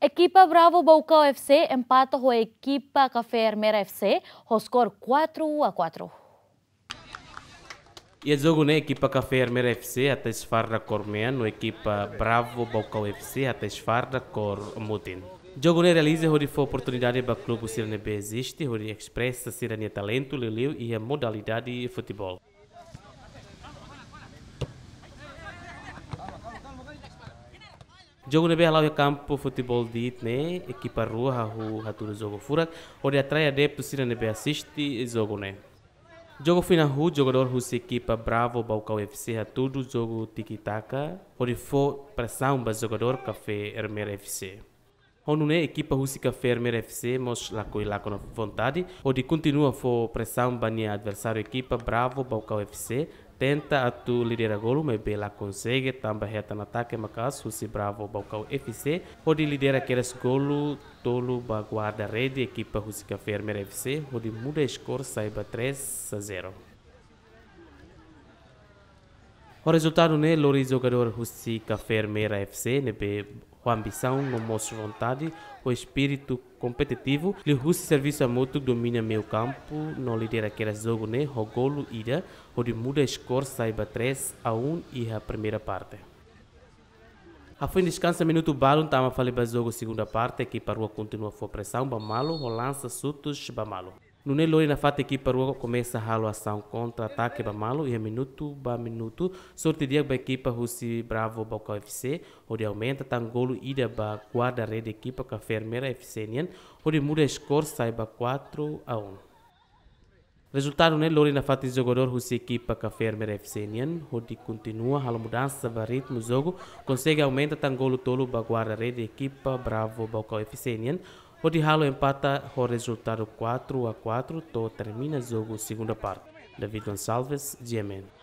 Equipa Bravo Bocão FC empata com a equipa Café Hermera FC, o score 4 a 4. E a é jogo na né? equipa Café Hermera FC até esfarda cor meano, equipa Bravo Bocão FC até esfarda cor mutin. Jogo na né? realiza onde foi oportunidade para o clube Sirene B existe, onde expressa Sirene talento, liliu e a modalidade de futebol. Jogo beira do campo futebol dit né, equipa rua hahu haturu jogo fura ori atrai adepto sira nebe assiste jogo né. Jogo fina hu jogador hu se equipa bravo baucau FC haturu jogo tiki taka, e foi pressão ba jogador café Hermer FC. Onu né equipa hu se café Hermer FC mos lako lá na vontade, e continua foi pressão ba né, adversário equipa bravo baucau FC tenta tu lidera golo me bela consegue tamba reta na ataque maka susi bravo balcão FC onde lidera aqueles golo tolo ba guarda rede equipa rusica fermer FC onde muda a score saiba 3 a 0 o resultado né Lori jogador rusica fermer FC nebe com a ambição, o moço vontade, o espírito competitivo, lhe russe serviço a moto domina meu campo, não lidera que era jogo né, rogolo o de muda score saiba 3 a 1 e a primeira parte. A fim descansa minuto balão, tama falei para jogo segunda parte, que equipa rua continua a pressão, bamalo, rolança, sutos, bamalo. Nune Lori na fata equipa rua começa a ralo ação contra ataque ba malo e a minuto ba minuto sorte dia ba equipa Russi Bravo ba FC onde aumenta tangolo ida ba guarda rede equipa ka Fermeira FC Nian onde muda score sai ba 4 a 1. Resultado né Lori na fata de jogador Russi equipa ka Fermeira FC Nian onde continua a mudança ba ritmo jogo consegue aumenta tangolo tolo ba guarda rede equipa Bravo ba FC Nian o Dihalo empata o resultado 4 a 4, to termina o jogo segunda parte. David Gonçalves, Diamante.